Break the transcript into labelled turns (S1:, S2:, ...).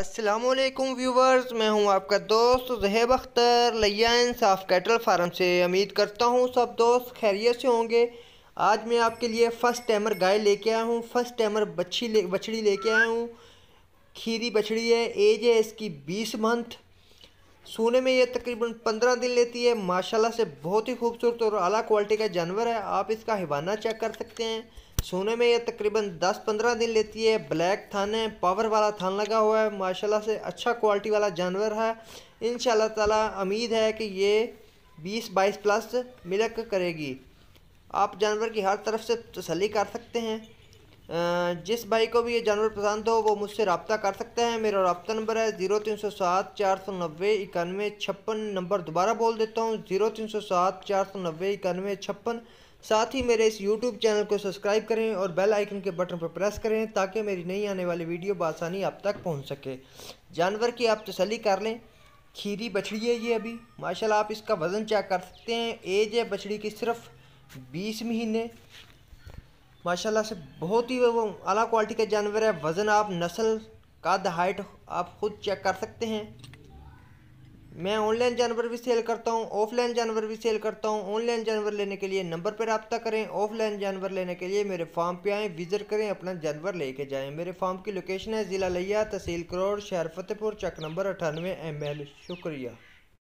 S1: Aslam viewers मैं हूं आपका दोस्त जहेब अख्तर लिया इंसाफ कैटल फार्म से उम्मीद करता हूं सब दोस्त खैरियत से होंगे आज मैं आपके लिए फ़र्स्ट टाइमर गाय लेके आया हूं फ़र्स्ट टाइमर बछी ले बछड़ी लेके आया हूं खीरी बछड़ी है एज है इसकी बीस मंथ सोने में यह तकरीबन पंद्रह दिन लेती है माशाल्लाह से बहुत ही खूबसूरत और अला क्वालिटी का जानवर है आप इसका हिबाना चेक कर सकते हैं सोने में यह तकरीबन दस पंद्रह दिन लेती है ब्लैक थान है पावर वाला थान लगा हुआ है माशाल्लाह से अच्छा क्वालिटी वाला जानवर है इन ताला उम्मीद है कि ये बीस बाईस प्लस मिलक करेगी आप जानवर की हर तरफ से तसली कर सकते हैं जिस भाई को भी ये जानवर पसंद हो वो मुझसे रबता कर सकते हैं मेरा रबता नंबर है ज़ीरो तीन सौ सात चार सौ नब्बे इक्यानवे छप्पन नंबर दोबारा बोल देता हूँ ज़ीरो तीन सौ सात चार सौ नब्बे इक्यानवे छप्पन साथ ही मेरे इस यूट्यूब चैनल को सब्सक्राइब करें और बेल आइकन के बटन पर प्रेस करें ताकि मेरी नई आने वाली वीडियो बसानी आप तक पहुँच सके जानवर की आप तसली कर लें खीरी बछड़ी है ये अभी माशाला आप इसका वज़न चेक कर सकते हैं एज है बछड़ी की सिर्फ बीस महीने माशाल्लाह से बहुत ही वो अला क्वालिटी का जानवर है वज़न आप नस्ल कद हाइट आप ख़ुद चेक कर सकते हैं मैं ऑनलाइन जानवर भी सेल करता हूँ ऑफलाइन जानवर भी सेल करता हूँ ऑनलाइन जानवर लेने के लिए नंबर पर रबता करें ऑफलाइन जानवर लेने के लिए मेरे फार्म पे आएँ विज़िट करें अपना जानवर कर जाएँ मेरे फार्म की लोकेशन है ज़िला लिया तहसील करोड़ शहर फतेहपुर चक नंबर अठानवे एम शुक्रिया